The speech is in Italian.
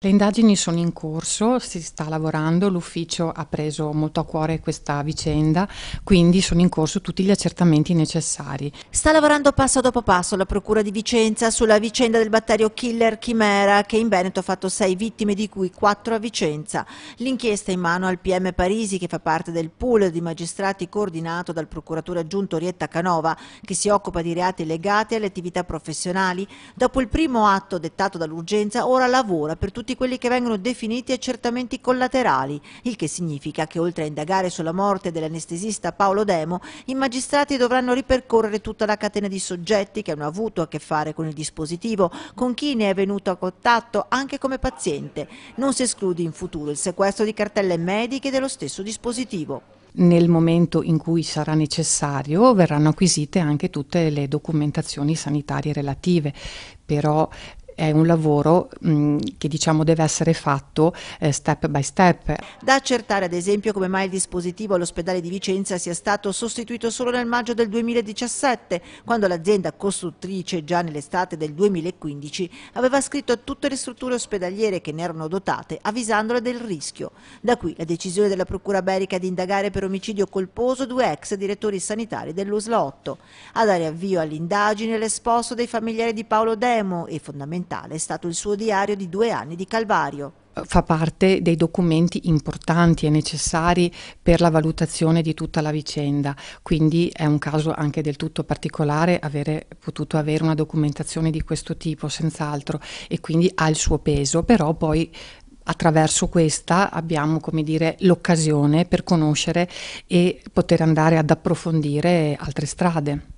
Le indagini sono in corso, si sta lavorando, l'ufficio ha preso molto a cuore questa vicenda, quindi sono in corso tutti gli accertamenti necessari. Sta lavorando passo dopo passo la Procura di Vicenza sulla vicenda del batterio killer Chimera che in Veneto ha fatto sei vittime di cui quattro a Vicenza. L'inchiesta è in mano al PM Parisi che fa parte del pool di magistrati coordinato dal procuratore aggiunto Rietta Canova che si occupa di reati legati alle attività professionali. Dopo il primo atto dettato dall'urgenza ora lavora per tutti tutti quelli che vengono definiti accertamenti collaterali, il che significa che oltre a indagare sulla morte dell'anestesista Paolo Demo, i magistrati dovranno ripercorrere tutta la catena di soggetti che hanno avuto a che fare con il dispositivo, con chi ne è venuto a contatto anche come paziente. Non si esclude in futuro il sequestro di cartelle mediche dello stesso dispositivo nel momento in cui sarà necessario verranno acquisite anche tutte le documentazioni sanitarie relative, però è un lavoro mh, mm, che diciamo deve essere fatto eh, step by step. Da accertare ad esempio come mai il dispositivo all'ospedale di Vicenza sia stato sostituito solo nel maggio del 2017, quando l'azienda costruttrice già nell'estate del 2015 aveva scritto a tutte le strutture ospedaliere che ne erano dotate avvisandole del rischio. Da qui la decisione della Procura Berica di indagare per omicidio colposo due ex direttori sanitari dell'USLA 8. A dare avvio all'indagine l'esposto dei familiari di Paolo Demo e fondamentalmente fondamentale è stato il suo diario di due anni di Calvario fa parte dei documenti importanti e necessari per la valutazione di tutta la vicenda, quindi è un caso anche del tutto particolare avere potuto avere una documentazione di questo tipo, senz'altro, e quindi ha il suo peso, però poi attraverso questa abbiamo dire, l'occasione per conoscere e poter andare ad approfondire altre strade.